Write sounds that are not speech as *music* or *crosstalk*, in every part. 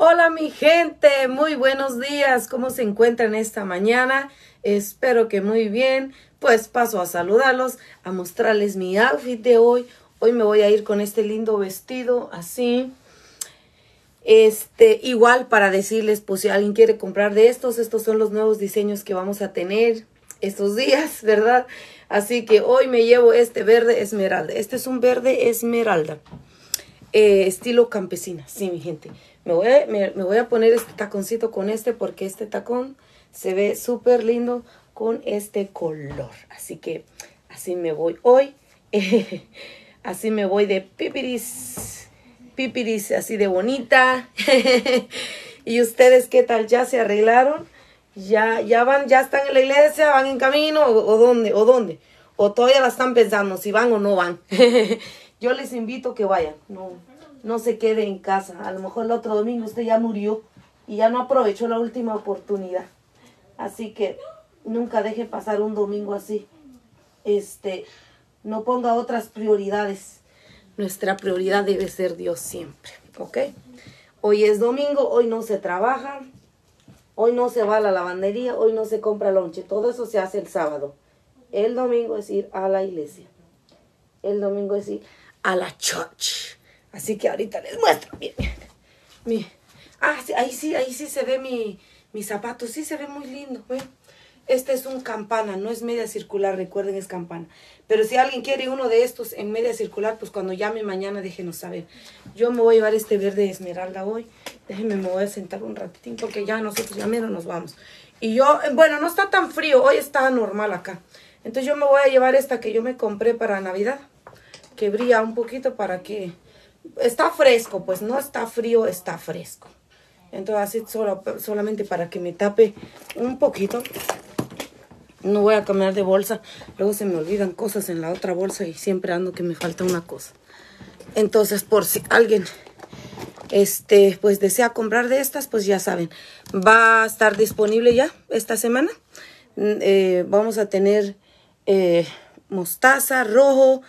Hola mi gente, muy buenos días, ¿cómo se encuentran esta mañana? Espero que muy bien, pues paso a saludarlos, a mostrarles mi outfit de hoy. Hoy me voy a ir con este lindo vestido, así. Este, igual para decirles, pues si alguien quiere comprar de estos, estos son los nuevos diseños que vamos a tener estos días, *laughs* ¿verdad? Así que hoy me llevo este verde esmeralda. Este es un verde esmeralda. Eh, estilo campesina. Sí, mi gente. Me voy, a, me, voy a poner este taconcito con este porque este tacón se ve súper lindo con este color. Así que así me voy hoy. *laughs* así me voy de pipiris. Pipiris así de bonita. *laughs* ¿Y ustedes qué tal? ¿Ya se arreglaron? ¿Ya, ya van, ya están en la iglesia? ¿Van en camino? ¿O, o dónde? ¿O dónde? ¿O todavía la están pensando si van o no van? *laughs* Yo les invito que vayan, no, no se quede en casa. A lo mejor el otro domingo usted ya murió y ya no aprovechó la última oportunidad. Así que nunca deje pasar un domingo así. Este, no ponga otras prioridades. Nuestra prioridad debe ser Dios siempre, ¿ok? Hoy es domingo, hoy no se trabaja, hoy no se va a la lavandería, hoy no se compra lonche, todo eso se hace el sábado. El domingo es ir a la iglesia. El domingo es ir a la church. Así que ahorita les muestro. Miren, Ah, ahí sí, ahí sí se ve mi, mis zapato. Sí se ve muy lindo. ¿eh? Este es un campana, no es media circular, recuerden, es campana. Pero si alguien quiere uno de estos en media circular, pues cuando llame mañana déjenos saber. Yo me voy a llevar este verde esmeralda hoy. Déjenme, me voy a sentar un ratitín porque ya nosotros ya menos nos vamos. Y yo, eh, bueno, no está tan frío, hoy está normal acá. Entonces yo me voy a llevar esta que yo me compré para Navidad que brilla un poquito para que... Está fresco, pues no está frío, está fresco. Entonces así solo, solamente para que me tape un poquito. No voy a cambiar de bolsa. Luego se me olvidan cosas en la otra bolsa y siempre ando que me falta una cosa. Entonces por si alguien este, pues desea comprar de estas, pues ya saben. Va a estar disponible ya esta semana. Mm, eh, vamos a tener eh, mostaza, rojo,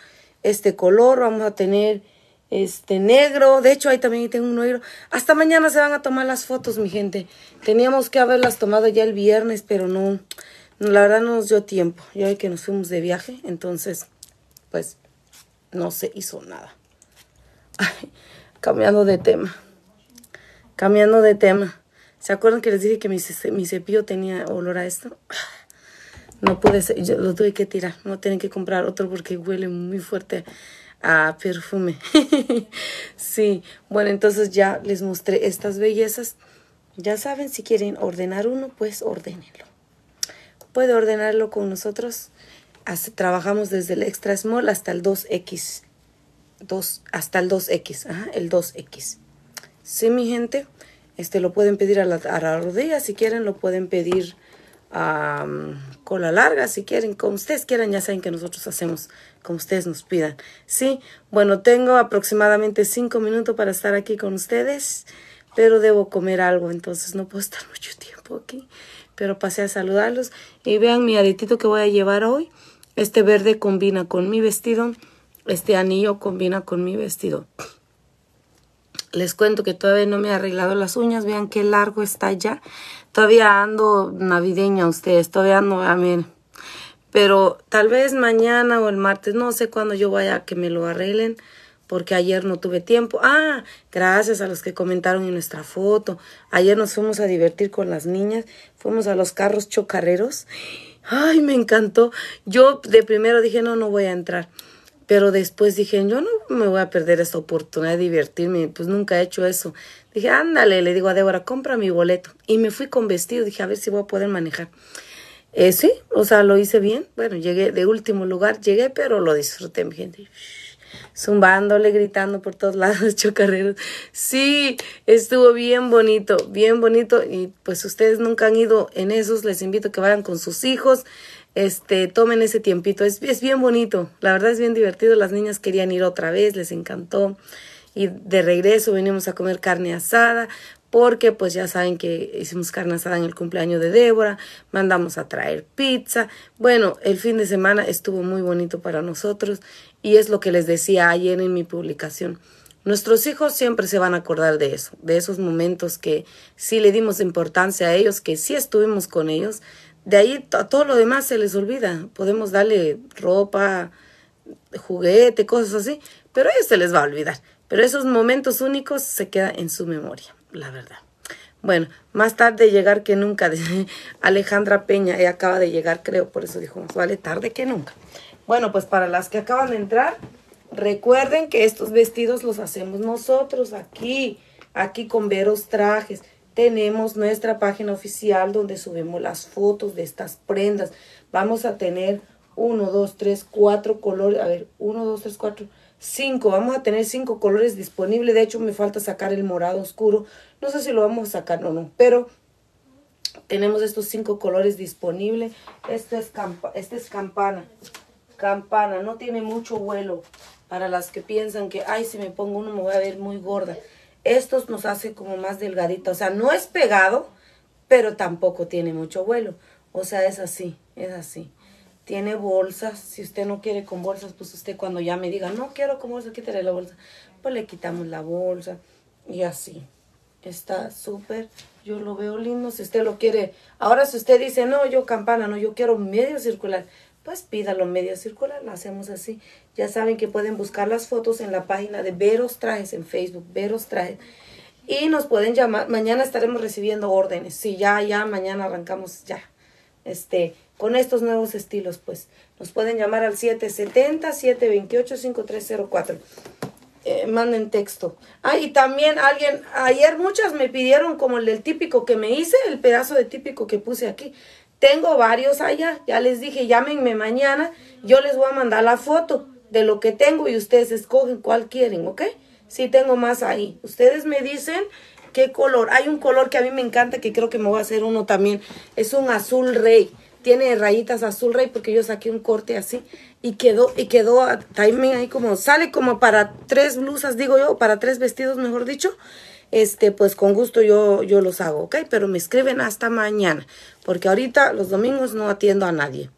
este color, vamos a tener este negro. De hecho, ahí también tengo un negro. Hasta mañana se van a tomar las fotos, mi gente. Teníamos que haberlas tomado ya el viernes, pero no, la verdad no nos dio tiempo. Ya que nos fuimos de viaje, entonces, pues, no se hizo nada. cambiando de tema. Cambiando de tema. ¿Se acuerdan que les dije que mi cepillo tenía olor a esto? No pude, ser, yo lo tuve que tirar. No tienen que comprar otro porque huele muy fuerte a perfume. *laughs* sí, bueno, entonces ya les mostré estas bellezas. Ya saben, si quieren ordenar uno, pues ordenenlo. Puede ordenarlo con nosotros. trabajamos desde el extra small hasta el 2X. dos hasta el 2X, ajá, el 2X. Sí, mi gente, este lo pueden pedir a la rodilla, si quieren lo pueden pedir con cola larga, si quieren, como ustedes quieran, ya saben que nosotros hacemos como ustedes nos pidan. Sí, bueno, tengo aproximadamente cinco minutos para estar aquí con ustedes, pero debo comer algo, entonces no puedo estar *laughs* mucho tiempo aquí. Pero pasé a saludarlos y vean mi aretito que voy a llevar hoy. Este verde combina con mi vestido, este anillo combina con mi vestido. Les cuento que todavía no me he arreglado las uñas, vean qué largo está ya. Todavía ando navideña ustedes, todavía ando, amén. Ah, Pero tal vez mañana o el martes, no sé cuándo yo vaya a que me lo arreglen, porque ayer no tuve tiempo. Ah, gracias a los que comentaron en nuestra foto. Ayer nos fuimos a divertir con las niñas, fuimos a los carros chocarreros. Ay, me encantó. Yo de primero dije, no, no voy a entrar. Pero después dije, yo no me voy a perder esta oportunidad de divertirme, pues nunca he hecho eso. Dije, ándale, le digo a Débora, compra mi boleto. Y me fui con vestido, dije, a ver si voy a poder manejar. Eh, sí, o sea, lo hice bien. Bueno, llegué de último lugar, llegué, pero lo disfruté, mi gente. Zumbándole, gritando por todos lados, *laughs* chocarreros. Sí, estuvo bien bonito, bien bonito. Y pues ustedes nunca han ido en esos, les invito a que vayan con sus hijos. Este, tomen ese tiempito, es, es bien bonito, la verdad es bien divertido, las niñas querían ir otra vez, les encantó y de regreso venimos a comer carne asada porque pues ya saben que hicimos carne asada en el cumpleaños de Débora, mandamos a traer pizza. Bueno, el fin de semana estuvo muy bonito para nosotros y es lo que les decía ayer en mi publicación. Nuestros hijos siempre se van a acordar de eso, de esos momentos que sí le dimos importancia a ellos, que sí estuvimos con ellos. De ahí a todo lo demás se les olvida. Podemos darle ropa, juguete, cosas así, pero a ellos se les va a olvidar. Pero esos momentos únicos se quedan en su memoria, la verdad. Bueno, más tarde llegar que nunca. *laughs* Alejandra Peña, ella acaba de llegar, creo, por eso dijo, vale tarde que nunca. Bueno, pues para las que acaban de entrar, recuerden que estos vestidos los hacemos nosotros aquí, aquí con veros trajes. Tenemos nuestra página oficial donde subimos las fotos de estas prendas. Vamos a tener uno, dos, tres, cuatro colores. A ver, uno, dos, tres, cuatro... Cinco, vamos a tener cinco colores disponibles. De hecho, me falta sacar el morado oscuro. No sé si lo vamos a sacar o no, pero tenemos estos cinco colores disponibles. esto es, este es campana. Campana, no tiene mucho vuelo. Para las que piensan que, ay, si me pongo uno me voy a ver muy gorda. Estos nos hace como más delgadita. O sea, no es pegado, pero tampoco tiene mucho vuelo. O sea, es así, es así tiene bolsas. Si usted no quiere con bolsas, pues usted cuando ya me diga, no quiero con bolsas, quítale la bolsa. Pues le quitamos la bolsa y así. Está súper, yo lo veo lindo. Si usted lo quiere, ahora si usted dice, no, yo campana, no, yo quiero medio circular, pues pídalo medio circular, lo hacemos así. Ya saben que pueden buscar las fotos en la página de Veros Trajes en Facebook, Veros Trajes. Y nos pueden llamar, mañana estaremos recibiendo órdenes. Sí, ya, ya, mañana arrancamos ya. Este, con estos nuevos estilos, pues. Nos pueden llamar al 770-728-5304. Eh, manden texto. Ah, y también alguien, ayer muchas me pidieron como el del típico que me hice, el pedazo de típico que puse aquí. Tengo varios allá, ya les dije, llámenme mañana, yo les voy a mandar la foto de lo que tengo y ustedes escogen cuál quieren, ¿ok? Sí, tengo más ahí. Ustedes me dicen qué color. Hay un color que a mí me encanta que creo que me voy a hacer uno también. Es un azul rey tiene rayitas azul rey porque yo saqué un corte así y quedó y quedó timing ahí como sale como para tres blusas digo yo para tres vestidos mejor dicho este pues con gusto yo yo los hago ok pero me escriben hasta mañana porque ahorita los domingos no atiendo a nadie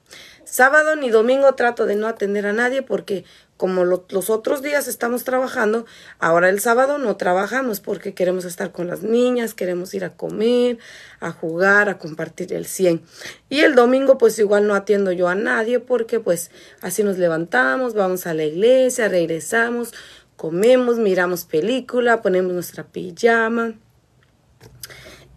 sábado ni domingo trato de no atender a nadie porque como los otros días estamos trabajando, ahora el sábado no trabajamos porque queremos estar con las niñas, queremos ir a comer, a jugar, a compartir el 100. Y el domingo pues igual no atiendo yo a nadie porque pues así nos levantamos, vamos a la iglesia, regresamos, comemos, miramos película, ponemos nuestra pijama.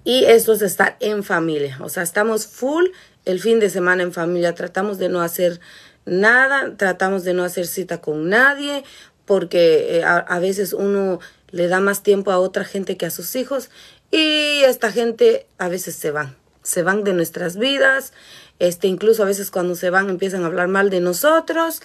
Y eso es estar en familia, o sea, estamos full el fin de semana en familia, tratamos de no hacer nada, tratamos de no hacer cita con nadie, porque eh, a, veces uno le da más tiempo a otra gente que a sus hijos y esta gente a veces se van, se van de nuestras vidas, este, incluso a veces cuando se van empiezan a hablar mal de nosotros,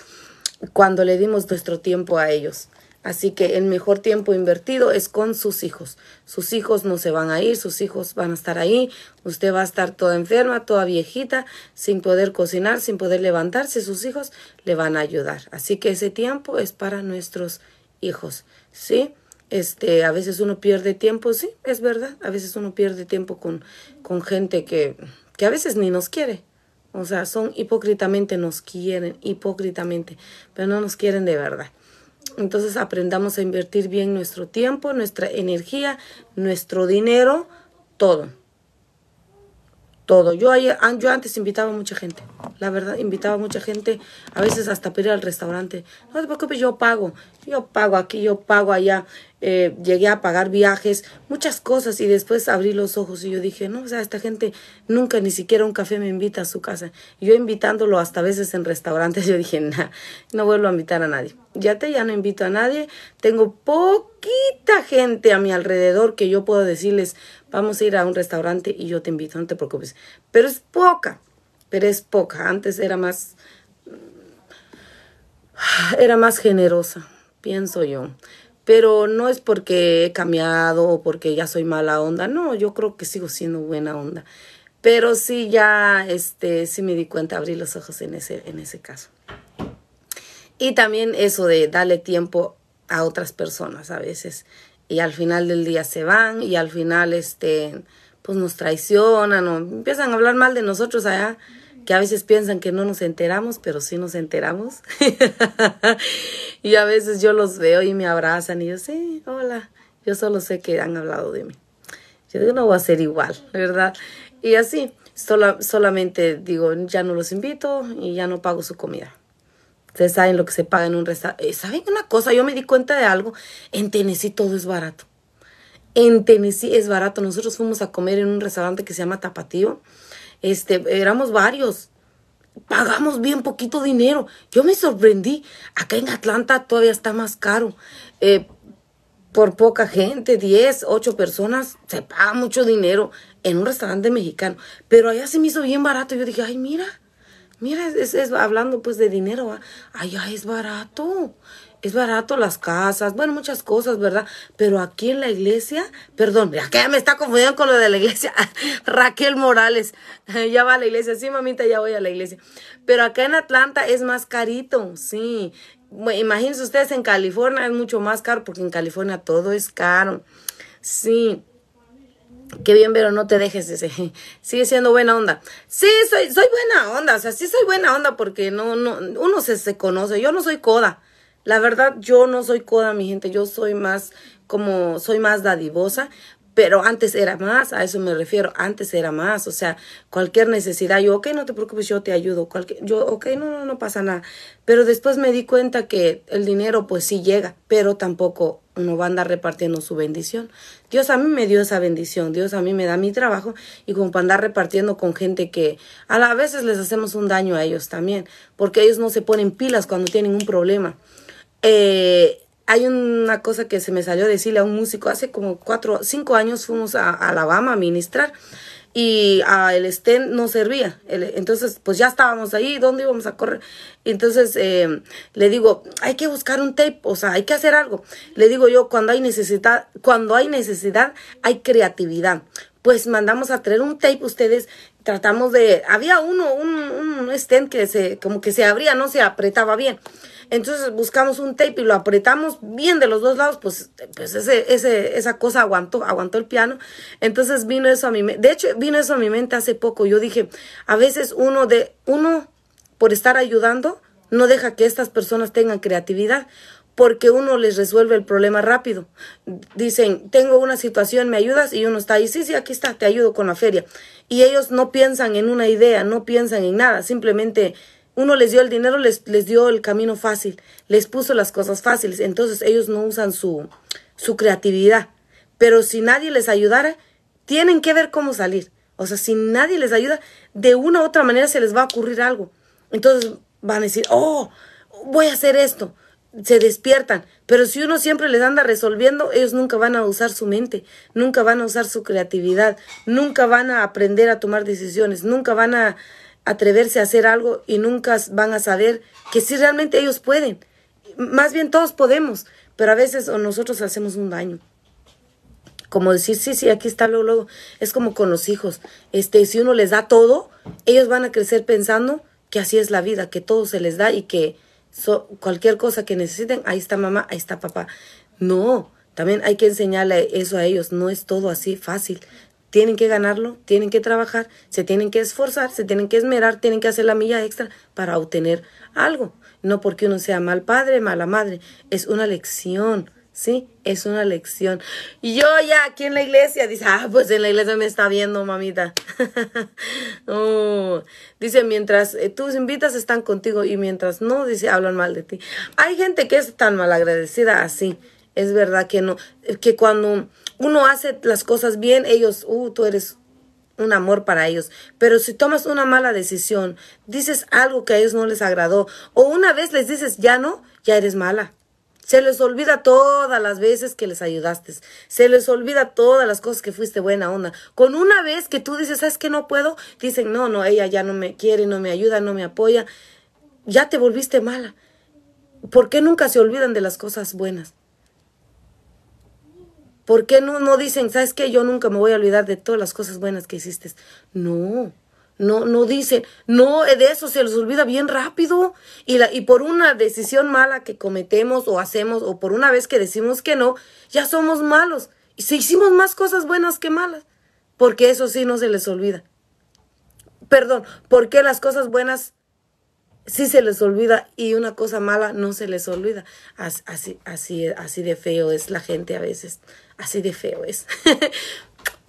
cuando le dimos nuestro tiempo a ellos. Así que el mejor tiempo invertido es con sus hijos. Sus hijos no se van a ir, sus hijos van a estar ahí. Usted va a estar toda enferma, toda viejita, sin poder cocinar, sin poder levantarse. Sus hijos le van a ayudar. Así que ese tiempo es para nuestros hijos. ¿Sí? Este, a veces uno pierde tiempo, sí, es verdad. A veces uno pierde tiempo con, con gente que, que a veces ni nos quiere. O sea, son hipócritamente nos quieren, hipócritamente, pero no nos quieren de verdad. Entonces aprendamos a invertir bien nuestro tiempo, nuestra energía, nuestro dinero, todo. Todo. Yo, yo antes invitaba a mucha gente. La verdad, invitaba a mucha gente, a veces hasta pedir al restaurante. No te preocupes, yo pago. Yo pago aquí, yo pago allá. Eh, llegué a pagar viajes, muchas cosas. Y después abrí los ojos y yo dije, no, o sea, esta gente nunca ni siquiera un café me invita a su casa. Yo invitándolo hasta veces en restaurantes, *laughs* yo dije, nah, no vuelvo a invitar a nadie. Ya te, ya no invito a nadie. Tengo poquita gente a mi alrededor que yo puedo decirles, vamos a ir a un restaurante y yo te invito, no te preocupes. Pero es poca pero es poca. Antes era más, mm, era más generosa, pienso yo. Pero no es porque he cambiado o porque ya soy mala onda. No, yo creo que sigo siendo buena onda. Pero sí ya, este, sí me di cuenta, abrí los ojos en ese, en ese caso. Y también eso de darle tiempo a otras personas a veces. Y al final del día se van y al final, este, pues nos traicionan o empiezan a hablar mal de nosotros allá ¿ah? que a veces piensan que no nos enteramos, pero sí nos enteramos. *laughs* y a veces yo los veo y me abrazan y yo, sí, hola, yo solo sé que han hablado de mí. Yo digo, no voy a ser igual, ¿verdad? Y así, solamente digo, ya no los invito y ya no pago su comida. Ustedes saben lo que se paga en un restaurante. Eh, ¿Saben una cosa? Yo me di cuenta de algo. En Tennessee todo es barato. En Tennessee es barato. Nosotros fuimos a comer en un restaurante que se llama Tapatío este, éramos varios, pagamos bien poquito dinero. Yo me sorprendí, acá en Atlanta todavía está más caro. Eh, por poca gente, 10, 8 personas, se paga mucho dinero en un restaurante mexicano. Pero allá se me hizo bien barato. Yo dije, ay, mira, mira, es, es hablando pues de dinero, allá es barato es barato las casas, bueno, muchas cosas, ¿verdad? Pero aquí en la iglesia, perdón, acá que me está confundiendo con lo de la iglesia, *laughs* Raquel Morales, *laughs* ya va a la iglesia, sí, mamita, ya voy a la iglesia. Pero acá en Atlanta es más carito, sí. Imagínense ustedes, en California es mucho más caro, porque en California todo es caro, sí. Qué bien, pero no te dejes ese. *laughs* Sigue siendo buena onda. Sí, soy, soy buena onda, o sea, sí soy buena onda porque no, no, uno se conoce. Yo no soy coda. La verdad, yo no soy coda, mi gente, yo soy más como, soy más dadivosa, pero antes era más, a eso me refiero, antes era más, o sea, cualquier necesidad, yo, ok, no te preocupes, yo te ayudo, cualquier, yo, ok, no, no, no pasa nada, pero después me di cuenta que el dinero pues sí llega, pero tampoco uno va a andar repartiendo su bendición. Dios a mí me dio esa bendición, Dios a mí me da mi trabajo y como para andar repartiendo con gente que a, la, a veces les hacemos un daño a ellos también, porque ellos no se ponen pilas cuando tienen un problema. Eh, hay una cosa que se me salió decirle a un músico hace como cuatro, cinco años fuimos a, Alabama a ministrar y a ah, el estén no servía. entonces, pues ya estábamos ahí, ¿dónde íbamos a correr? Entonces, eh, le digo, hay que buscar un tape, o sea, hay que hacer algo. Le digo yo, cuando hay necesidad, cuando hay necesidad, hay creatividad. Pues mandamos a traer un tape, ustedes tratamos de, había uno, un estén que se, como que se abría, no se apretaba bien. Entonces buscamos un tape y lo apretamos bien de los dos lados, pues, pues ese, ese, esa cosa aguantó, aguantó el piano. Entonces vino eso a mi mente. De hecho, vino eso a mi mente hace poco. Yo dije, a veces uno de, uno por estar ayudando, no deja que estas personas tengan creatividad porque uno les resuelve el problema rápido. Dicen, tengo una situación, ¿me ayudas? Y uno está ahí, sí, sí, aquí está, te ayudo con la feria. Y ellos no piensan en una idea, no piensan en nada, simplemente uno les dio el dinero, les, les dio el camino fácil, les puso las cosas fáciles, entonces ellos no usan su, su creatividad. Pero si nadie les ayudara, tienen que ver cómo salir. O sea, si nadie les ayuda, de una u otra manera se les va a ocurrir algo. Entonces van a decir, oh, voy a hacer esto se despiertan, pero si uno siempre les anda resolviendo, ellos nunca van a usar su mente, nunca van a usar su creatividad, nunca van a aprender a tomar decisiones, nunca van a atreverse a hacer algo y nunca van a saber que si realmente ellos pueden. Más bien todos podemos, pero a veces o nosotros hacemos un daño. Como decir, sí, sí, aquí está luego, luego. Es como con los hijos. Este, si uno les da todo, ellos van a crecer pensando que así es la vida, que todo se les da y que So, cualquier cosa que necesiten, ahí está mamá, ahí está papá. No, también hay que enseñarle eso a ellos, no es todo así fácil. Tienen que ganarlo, tienen que trabajar, se tienen que esforzar, se tienen que esmerar, tienen que hacer la milla extra para obtener algo. No porque uno sea mal padre, mala madre, es una lección ¿sí? Es una lección. Y yo ya aquí en la iglesia, dice, ah, pues en la iglesia me está viendo, mamita. *laughs* Dice, mientras eh, tus invitas están contigo y mientras no, dice, hablan mal de ti. Hay gente que es tan malagradecida así. Es verdad que no, eh, que cuando uno hace las cosas bien, ellos, uh, tú eres un amor para ellos. Pero si tomas una mala decisión, dices algo que a ellos no les agradó, o una vez les dices ya no, ya eres mala se les olvida todas las veces que les ayudaste. Se les olvida todas las cosas que fuiste buena onda. Con una vez que tú dices, ¿sabes que no puedo? Dicen, no, no, ella ya no me quiere, no me ayuda, no me apoya. Ya te volviste mala. ¿Por qué nunca se olvidan de las cosas buenas? ¿Por qué no, dicen, sabes que yo nunca me voy a olvidar de todas las cosas buenas que hiciste? No. No, no dicen, no, eh, de eso se les olvida bien rápido. Y, la, y por una decisión mala que cometemos o hacemos, o por una vez que decimos que no, ya somos malos. Y si hicimos más cosas buenas que malas, porque eso sí no se les olvida. Perdón, porque las cosas buenas sí se les olvida y una cosa mala no se les olvida. Así, así, así de feo es la gente a veces. Así de feo es. *laughs*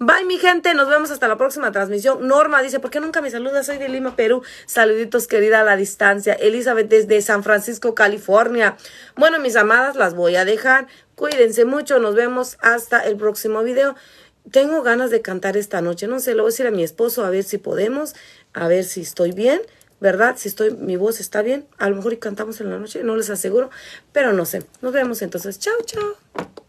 Bye, mi gente. Nos vemos hasta la próxima transmisión. Norma dice, ¿por qué nunca me saludas? Soy de Lima, Perú. Saluditos, querida, a la distancia. Elizabeth desde San Francisco, California. Bueno, mis amadas, las voy a dejar. Cuídense mucho. Nos vemos hasta el próximo video. Tengo ganas de cantar esta noche. No sé, lo voy a decir a mi esposo a ver si podemos, a ver si estoy bien. ¿verdad? Si estoy, mi voz está bien, a lo mejor y cantamos en la noche, no les aseguro, pero no sé. Nos vemos entonces. Chao, chao.